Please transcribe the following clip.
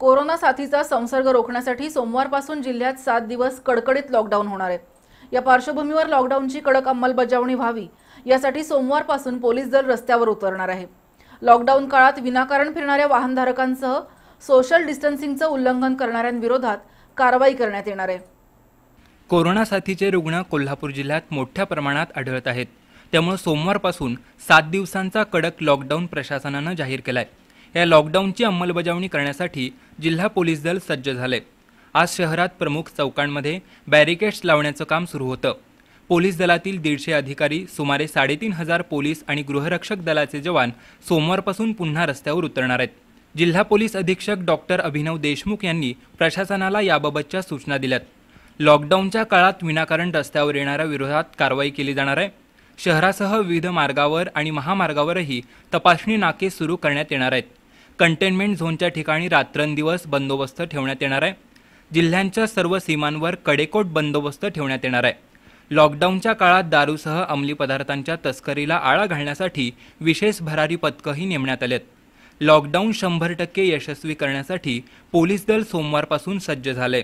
corona साथीचा संसर्ग रोखण्यासाठी सोमवारपासून जिल्ह्यात सात दिवस कडकडीत लॉकडाऊन होणार आहे या पार्श्वभूमीवर लॉकडाऊनची कडक अंमलबजावणी व्हावी यासाठी सोमवारपासून पोलीस दल रस्त्यावर उतरणार आहे लॉकडाऊन काळात विनाकारण फिरणाऱ्या वाहनधारकांसह सोशल डिस्टन्सिंगचं उल्लंघन करणाऱ्यांविरोधात कारवाई करण्यात येणार आहे कोरोना साथीचे रुग्ण कोल्हापूर जिल्ह्यात मोठ्या प्रमाणात आढळत आहेत त्यामुळे सोमवारपासून सात दिवसांचा कडक लॉकडाऊन प्रशासनानं जाहीर केला आहे या लॉकडाऊनची अंमलबजावणी करण्यासाठी जिल्हा पोलीस दल सज्ज झाले आज शहरात प्रमुख चौकांमध्ये बॅरिकेड्स लावण्याचं काम सुरू होतं पोलीस दलातील दीडशे अधिकारी सुमारे साडेतीन हजार पोलीस आणि गृहरक्षक दलाचे जवान सोमवारपासून पुन्हा रस्त्यावर उतरणार आहेत जिल्हा पोलीस अधीक्षक डॉक्टर अभिनव देशमुख यांनी प्रशासनाला याबाबतच्या सूचना दिल्यात लॉकडाऊनच्या काळात विनाकारण रस्त्यावर येणाऱ्या विरोधात कारवाई केली जाणार आहे शहरासह विविध मार्गावर आणि महामार्गावरही तपासणी नाके सुरू करण्यात येणार आहेत कंटेनमेंट झोनच्या ठिकाणी रात्रंदिवस बंदोबस्त ठेवण्यात येणार आहे जिल्ह्यांच्या सर्व सीमांवर कडेकोट बंदोबस्त ठेवण्यात येणार आहे लॉकडाऊनच्या काळात दारूसह अंमली पदार्थांच्या तस्करीला आळा घालण्यासाठी विशेष भरारी पथकंही नेमण्यात आलेत लॉकडाऊन शंभर टक्के यशस्वी करण्यासाठी पोलीस दल सोमवारपासून सज्ज झाले